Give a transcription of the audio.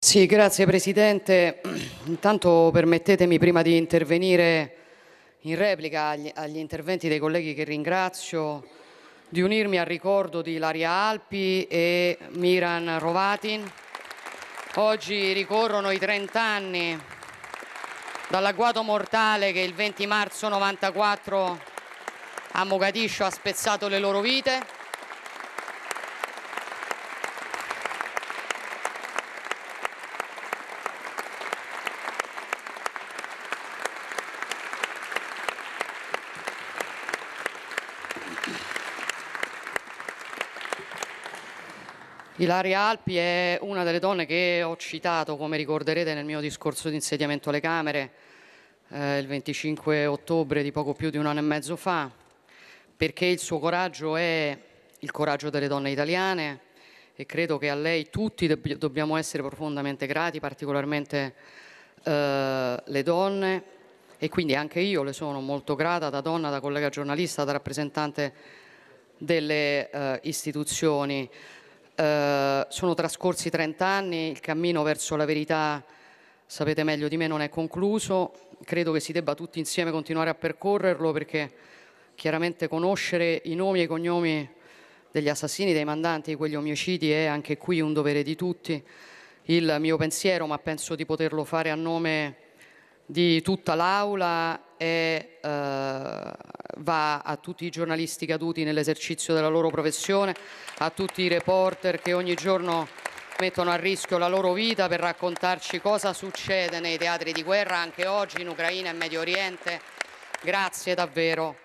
Sì, grazie Presidente. Intanto permettetemi prima di intervenire in replica agli, agli, interventi dei colleghi che ringrazio di unirmi al ricordo di Laria Alpi e Miran Rovatin. Oggi ricorrono i 30 anni dall'agguato mortale che il 20 marzo 94 a Mogadiscio ha spezzato le loro vite. Ilaria Alpi è una delle donne che ho citato, come ricorderete, nel mio discorso di insediamento alle Camere eh, il 25 ottobre di poco più di un anno e mezzo fa, perché il suo coraggio è il coraggio delle donne italiane e credo che a lei tutti dobbiamo essere profondamente grati, particolarmente eh, le donne e quindi anche io le sono molto grata da donna, da collega giornalista, da rappresentante delle eh, istituzioni. Eh, sono trascorsi 30 anni, il cammino verso la verità, sapete meglio di me, non è concluso. Credo che si debba tutti insieme continuare a percorrerlo perché chiaramente conoscere i nomi e i cognomi degli assassini, dei mandanti di quegli omicidi è anche qui un dovere di tutti. Il mio pensiero, ma penso di poterlo fare a nome di tutta l'Aula, è eh, va a tutti i giornalisti caduti nell'esercizio della loro professione, a tutti i reporter che ogni giorno mettono a rischio la loro vita per raccontarci cosa succede nei teatri di guerra anche oggi in Ucraina e Medio Oriente. Grazie davvero.